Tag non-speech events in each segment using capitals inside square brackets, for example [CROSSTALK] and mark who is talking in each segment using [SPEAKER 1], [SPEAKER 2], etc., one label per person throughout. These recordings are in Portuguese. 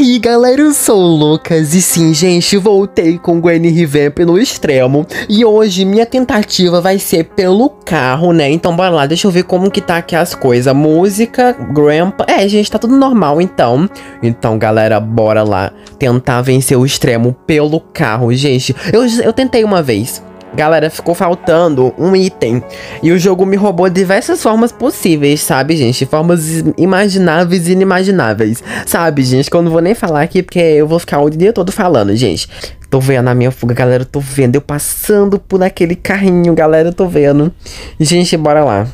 [SPEAKER 1] aí galera, eu sou o Lucas e sim gente, voltei com Gwen Revamp no extremo E hoje minha tentativa vai ser pelo carro, né, então bora lá, deixa eu ver como que tá aqui as coisas Música, Grandpa, é gente, tá tudo normal então Então galera, bora lá tentar vencer o extremo pelo carro, gente Eu, eu tentei uma vez Galera, ficou faltando um item. E o jogo me roubou diversas formas possíveis, sabe, gente? Formas imagináveis e inimagináveis. Sabe, gente? Que eu não vou nem falar aqui, porque eu vou ficar o dia todo falando, gente. Tô vendo a minha fuga, galera. tô vendo. Eu passando por aquele carrinho, galera. tô vendo. Gente, bora lá.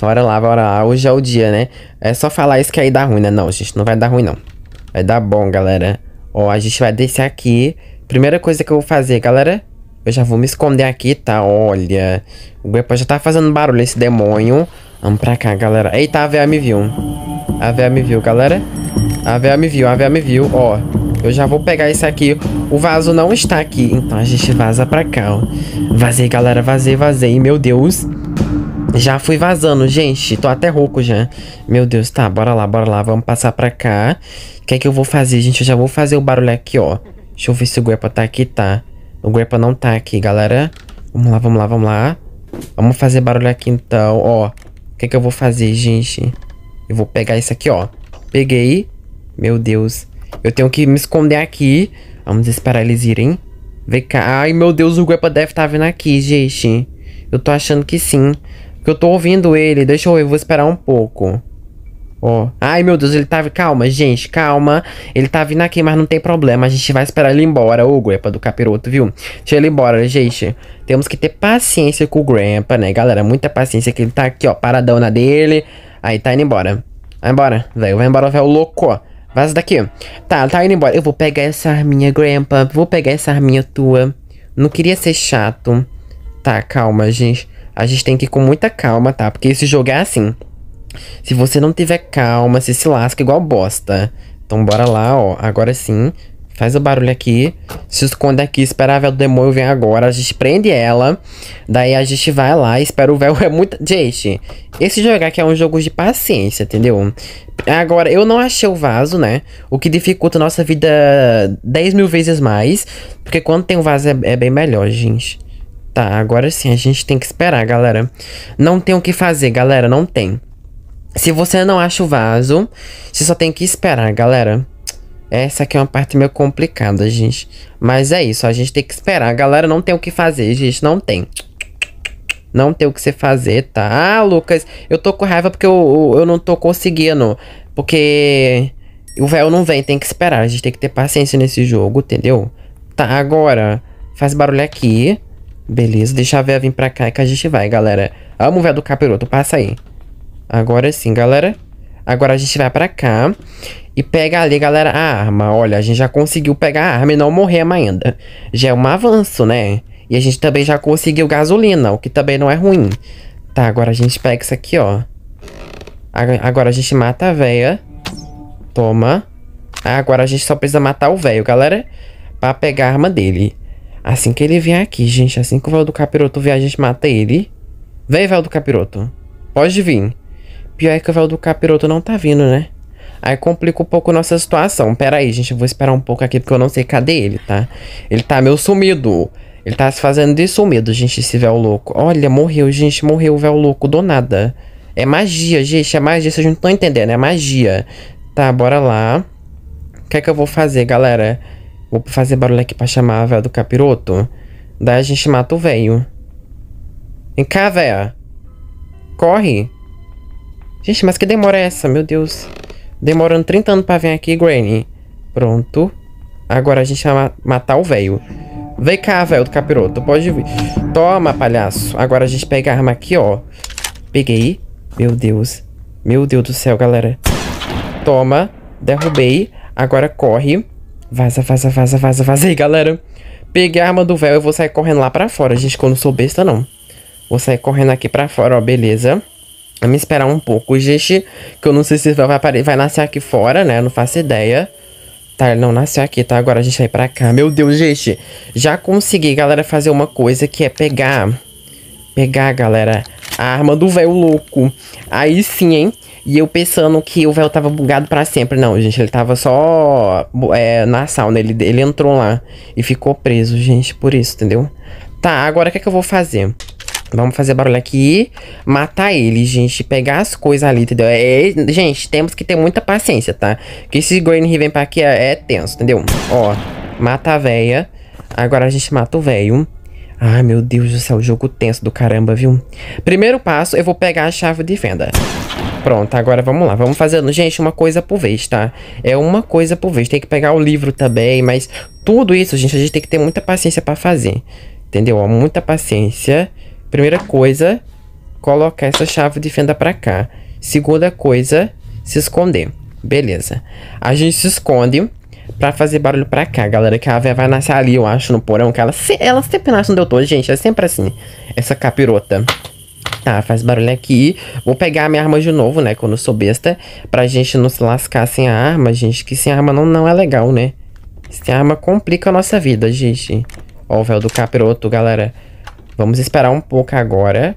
[SPEAKER 1] Bora lá, bora lá. Hoje é o dia, né? É só falar isso que aí dá ruim, né? Não, gente. Não vai dar ruim, não. Vai dar bom, galera. Ó, a gente vai descer aqui. Primeira coisa que eu vou fazer, galera eu já vou me esconder aqui, tá? Olha. O Guepa já tá fazendo barulho, esse demônio. Vamos pra cá, galera. Eita, a VA me viu. A VA me viu, galera. A VA me viu, a VA me viu. Ó, eu já vou pegar esse aqui. O vaso não está aqui. Então a gente vaza pra cá, ó. Vazei, galera. Vazei, vazei. Meu Deus. Já fui vazando, gente. Tô até rouco já. Meu Deus, tá. Bora lá, bora lá. Vamos passar pra cá. O que é que eu vou fazer, gente? Eu já vou fazer o barulho aqui, ó. Deixa eu ver se o Guepa tá aqui, tá? O Grandpa não tá aqui, galera. Vamos lá, vamos lá, vamos lá. Vamos fazer barulho aqui então, ó. O que que eu vou fazer, gente? Eu vou pegar isso aqui, ó. Peguei. Meu Deus. Eu tenho que me esconder aqui. Vamos esperar eles irem. Vem cá. Ai, meu Deus, o Grandpa deve estar tá vindo aqui, gente. Eu tô achando que sim. Porque eu tô ouvindo ele. Deixa eu ver, vou esperar um pouco. Ó. Ai, meu Deus, ele tá... Calma, gente, calma. Ele tá vindo aqui, mas não tem problema. A gente vai esperar ele embora, o Grampa do capiroto, viu? Deixa ele embora, gente. Temos que ter paciência com o Grampa, né, galera? Muita paciência que ele tá aqui, ó, paradão na dele. Aí tá indo embora. Vai embora, velho. Vai embora, velho louco, ó. Vaza daqui. Tá, tá indo embora. Eu vou pegar essa arminha, Grampa, Vou pegar essa arminha tua. Não queria ser chato. Tá, calma, gente. A gente tem que ir com muita calma, tá? Porque esse jogo é assim. Se você não tiver calma, você se lasca igual bosta. Então bora lá, ó. Agora sim. Faz o barulho aqui. Se esconde aqui. Espera a véu do demônio vir agora. A gente prende ela. Daí a gente vai lá. Espera o véu. [LAUGHS] É muito. Gente, esse jogo aqui é um jogo de paciência, entendeu? Agora, eu não achei o vaso, né? O que dificulta a nossa vida 10 mil vezes mais. Porque quando tem um vaso é, é bem melhor, gente. Tá, agora sim. A gente tem que esperar, galera. Não tem o que fazer, galera. Não tem. Se você não acha o vaso, você só tem que esperar, galera. Essa aqui é uma parte meio complicada, gente. Mas é isso, a gente tem que esperar. A galera não tem o que fazer, gente, não tem. Não tem o que você fazer, tá? Ah, Lucas, eu tô com raiva porque eu, eu não tô conseguindo. Porque o véu não vem, tem que esperar. A gente tem que ter paciência nesse jogo, entendeu? Tá, agora, faz barulho aqui. Beleza, deixa a véia vir pra cá que a gente vai, galera. Amo o véu do capiroto, passa aí. Agora sim, galera. Agora a gente vai pra cá e pega ali, galera, a arma. Olha, a gente já conseguiu pegar a arma e não morremos ainda. Já é um avanço, né? E a gente também já conseguiu gasolina, o que também não é ruim. Tá, agora a gente pega isso aqui, ó. Agora a gente mata a véia. Toma. Ah, agora a gente só precisa matar o velho, galera. Pra pegar a arma dele. Assim que ele vier aqui, gente. Assim que o véu do capiroto vier, a gente mata ele. Vem, véu do capiroto. Pode vir. Pior é que o véu do capiroto não tá vindo, né? Aí complica um pouco nossa situação. Pera aí, gente, eu vou esperar um pouco aqui porque eu não sei cadê ele, tá? Ele tá meio sumido. Ele tá se fazendo de sumido, gente, esse véu louco. Olha, morreu, gente, morreu o véu louco do nada. É magia, gente, é magia, vocês não estão entendendo, é magia. Tá, bora lá. O que é que eu vou fazer, galera? Vou fazer barulho aqui pra chamar a véu do capiroto. Daí a gente mata o velho. Vem cá, véia. Corre. Gente, mas que demora é essa? Meu Deus. Demorando 30 anos pra vir aqui, Granny. Pronto. Agora a gente vai matar o velho. Vem cá, velho do capiroto. Pode vir. Toma, palhaço. Agora a gente pega a arma aqui, ó. Peguei. Meu Deus. Meu Deus do céu, galera. Toma. Derrubei. Agora corre. Vaza, vaza, vaza, vaza, vaza aí, galera. Peguei a arma do véu e vou sair correndo lá pra fora, gente, quando eu sou besta, não. Vou sair correndo aqui pra fora, ó, beleza me esperar um pouco, gente. Que eu não sei se vai, vai, vai nascer aqui fora, né? Eu não faço ideia. Tá, ele não nasceu aqui, tá? Agora a gente vai pra cá. Meu Deus, gente. Já consegui, galera, fazer uma coisa que é pegar... Pegar, galera, a arma do véu louco. Aí sim, hein? E eu pensando que o véu tava bugado pra sempre. Não, gente, ele tava só é, na sauna. Ele, ele entrou lá e ficou preso, gente, por isso, entendeu? Tá, agora o que é que eu vou fazer? Vamos fazer barulho aqui matar ele, gente. Pegar as coisas ali, entendeu? É, é, gente, temos que ter muita paciência, tá? Que esse Green Hill vem pra aqui é, é, tenso, entendeu? Ó, mata a véia. Agora a gente mata o velho. Ai, meu Deus do céu, jogo tenso do caramba, viu? Primeiro passo, eu vou pegar a chave de fenda. Pronto, agora vamos lá. Vamos fazendo, gente, uma coisa por vez, tá? É uma coisa por vez. Tem que pegar o livro também, mas tudo isso, gente, a gente tem que ter muita paciência pra fazer. Entendeu? Ó, muita paciência. Primeira coisa, colocar essa chave de fenda para cá. Segunda coisa, se esconder. Beleza. A gente se esconde pra fazer barulho pra cá, galera. Que a véia vai nascer ali, eu acho, no porão. Que ela, se, ela sempre nasce no doutor, gente. É sempre assim. Essa capirota. Tá, faz barulho aqui. Vou pegar a minha arma de novo, né? Quando eu sou besta. Pra gente não se lascar sem a arma, gente. Que sem arma não, não é legal, né? Sem arma complica a nossa vida, gente. Ó, o véu do capiroto, galera. Vamos esperar um pouco agora.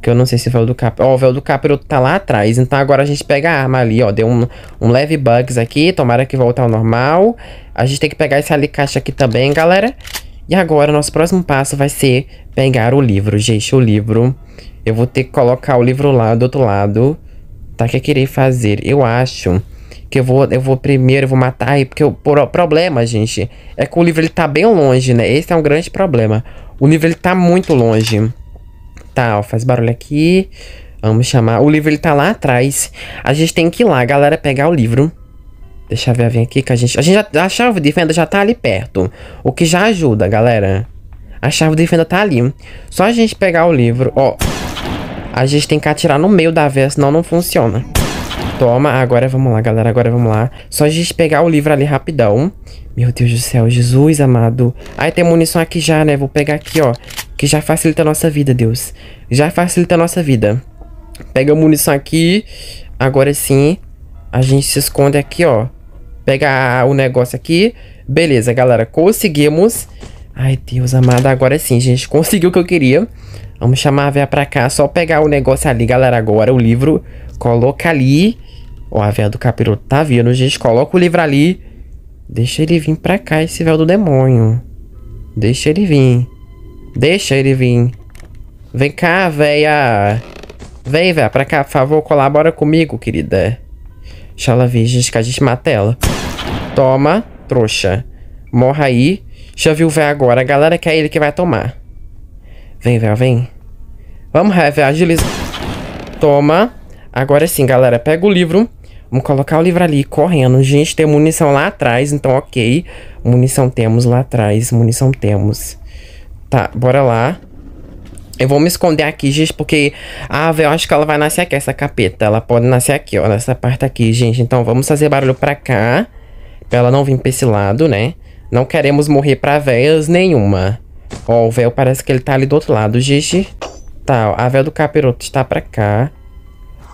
[SPEAKER 1] Que eu não sei se o véu do capiroto... Ó, o véu do capiroto tá lá atrás. Então agora a gente pega a arma ali, ó. Deu um, um leve bugs aqui. Tomara que volte ao normal. A gente tem que pegar esse alicate aqui também, galera. E agora nosso próximo passo vai ser pegar o livro. Gente, o livro... Eu vou ter que colocar o livro lá do outro lado. Tá? O que eu querer fazer? Eu acho que eu vou, eu vou primeiro, eu vou matar. aí porque o problema, gente, é que o livro ele tá bem longe, né? Esse é um grande problema. O livro ele tá muito longe. Tá, ó, faz barulho aqui. Vamos chamar. O livro ele tá lá atrás. A gente tem que ir lá, galera, pegar o livro. Deixa a vem aqui que a gente. A gente já, a chave de fenda já tá ali perto. O que já ajuda, galera. A chave de fenda tá ali. Só a gente pegar o livro, ó. A gente tem que atirar no meio da vez senão não funciona. Toma, agora vamos lá, galera, agora vamos lá. Só a gente pegar o livro ali rapidão. Meu Deus do céu, Jesus amado. Ai, tem munição aqui já, né? Vou pegar aqui, ó. Que já facilita a nossa vida, Deus. Já facilita a nossa vida. Pega a munição aqui. Agora sim, a gente se esconde aqui, ó. Pega o negócio aqui. Beleza, galera, conseguimos. Ai, Deus amado, agora sim, gente. Conseguiu o que eu queria. Vamos chamar a véia pra cá. Só pegar o negócio ali, galera, agora. O livro. Coloca ali. Ó, a véia do capiroto tá vindo, gente. Coloca o livro ali. Deixa ele vir pra cá, esse véu do demônio. Deixa ele vir. Deixa ele vir. Vem cá, véia. Vem, véia, pra cá, por favor, colabora comigo, querida. Deixa ela vir, gente, que a gente mata ela. Toma, trouxa. Morra aí. Já viu o véu agora. A galera que é ele que vai tomar. Vem, véia, vem. Vamos, véia, agiliza. Toma. Agora sim, galera, pega o livro. Vamos colocar o livro ali, correndo. Gente, tem munição lá atrás, então ok. Munição temos lá atrás, munição temos. Tá, bora lá. Eu vou me esconder aqui, gente, porque a ave, eu acho que ela vai nascer aqui, essa capeta. Ela pode nascer aqui, ó, nessa parte aqui, gente. Então, vamos fazer barulho pra cá, pra ela não vir pra esse lado, né? Não queremos morrer pra véias nenhuma. Ó, o véu parece que ele tá ali do outro lado, gente. Tá, ó, a véu do capiroto está pra cá.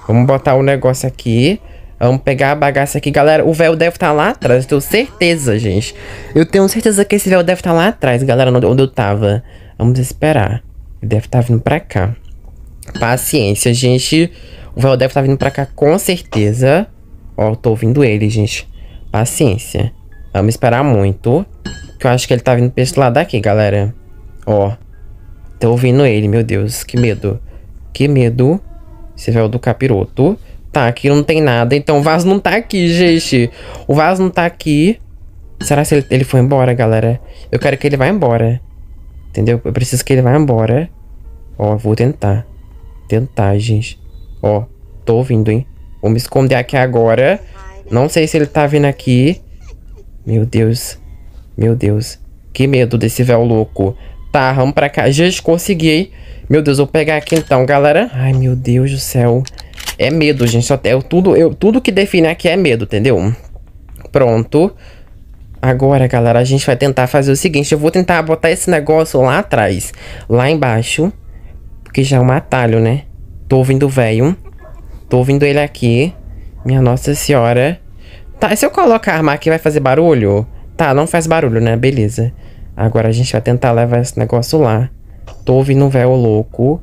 [SPEAKER 1] Vamos botar o um negócio aqui. Vamos pegar a bagaça aqui, galera. O véu deve estar tá lá atrás, eu tenho certeza, gente. Eu tenho certeza que esse véu deve estar tá lá atrás, galera, onde eu tava. Vamos esperar. Ele deve estar tá vindo pra cá. Paciência, gente. O véu deve estar tá vindo pra cá com certeza. Ó, eu tô ouvindo ele, gente. Paciência. Vamos esperar muito. Que eu acho que ele tá vindo pra esse lado aqui, galera. Ó. Tô ouvindo ele, meu Deus. Que medo. Que medo. Esse véu do capiroto. Tá, aqui não tem nada. Então o vaso não tá aqui, gente. O vaso não tá aqui. Será que ele, ele foi embora, galera? Eu quero que ele vá embora. Entendeu? Eu preciso que ele vá embora. Ó, vou tentar. Tentar, gente. Ó, tô ouvindo, hein? Vou me esconder aqui agora. Não sei se ele tá vindo aqui. Meu Deus. Meu Deus. Que medo desse véu louco. Tá, vamos pra cá. Gente, consegui, meu Deus, vou pegar aqui então, galera. Ai, meu Deus do céu. É medo, gente. Até é, tudo, eu, tudo que define aqui é medo, entendeu? Pronto. Agora, galera, a gente vai tentar fazer o seguinte. Eu vou tentar botar esse negócio lá atrás. Lá embaixo. Porque já é um atalho, né? Tô ouvindo o velho. Tô ouvindo ele aqui. Minha nossa senhora. Tá, se eu colocar a arma aqui, vai fazer barulho? Tá, não faz barulho, né? Beleza. Agora a gente vai tentar levar esse negócio lá. Tô ouvindo um véu louco.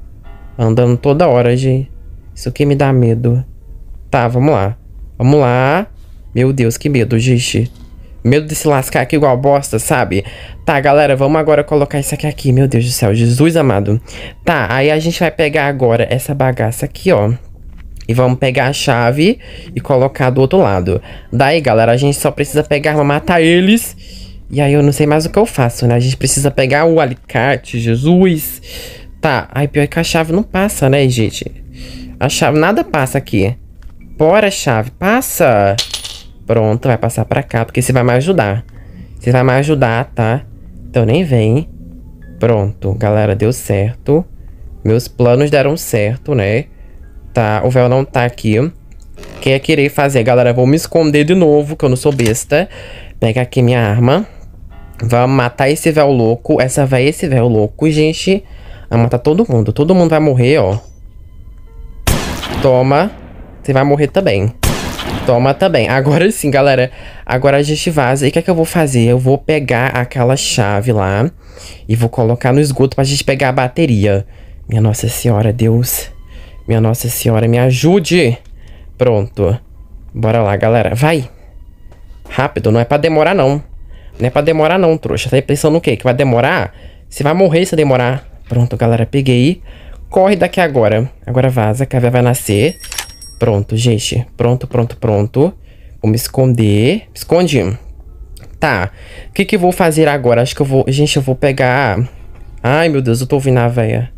[SPEAKER 1] Andando toda hora, gente. Isso que me dá medo. Tá, vamos lá. Vamos lá. Meu Deus, que medo, gente. Medo de se lascar aqui igual bosta, sabe? Tá, galera, vamos agora colocar isso aqui aqui. Meu Deus do céu, Jesus amado. Tá, aí a gente vai pegar agora essa bagaça aqui, ó. E vamos pegar a chave e colocar do outro lado. Daí, galera, a gente só precisa pegar, matar eles e aí eu não sei mais o que eu faço, né? A gente precisa pegar o alicate, Jesus. Tá, aí pior que a chave não passa, né, gente? A chave, nada passa aqui. Bora, chave, passa. Pronto, vai passar pra cá, porque você vai me ajudar. Você vai me ajudar, tá? Então nem vem. Pronto, galera, deu certo. Meus planos deram certo, né? Tá, o véu não tá aqui. Quem ia é querer fazer, galera? Vou me esconder de novo, que eu não sou besta. Pega aqui minha arma. Vamos matar esse véu louco. Essa vai esse véu louco, gente. Vai matar todo mundo. Todo mundo vai morrer, ó. Toma. Você vai morrer também. Toma também. Agora sim, galera. Agora a gente vaza. E o que é que eu vou fazer? Eu vou pegar aquela chave lá. E vou colocar no esgoto pra gente pegar a bateria. Minha Nossa Senhora, Deus. Minha Nossa Senhora, me ajude. Pronto. Bora lá, galera. Vai. Rápido, não é pra demorar, não. Não é pra demorar não, trouxa. Tá pensando no quê? Que vai demorar? Você vai morrer se demorar. Pronto, galera, peguei. Corre daqui agora. Agora vaza, que a véia vai nascer. Pronto, gente. Pronto, pronto, pronto. Vou me esconder. Me Tá. O que que eu vou fazer agora? Acho que eu vou... Gente, eu vou pegar... Ai, meu Deus, eu tô ouvindo a véia.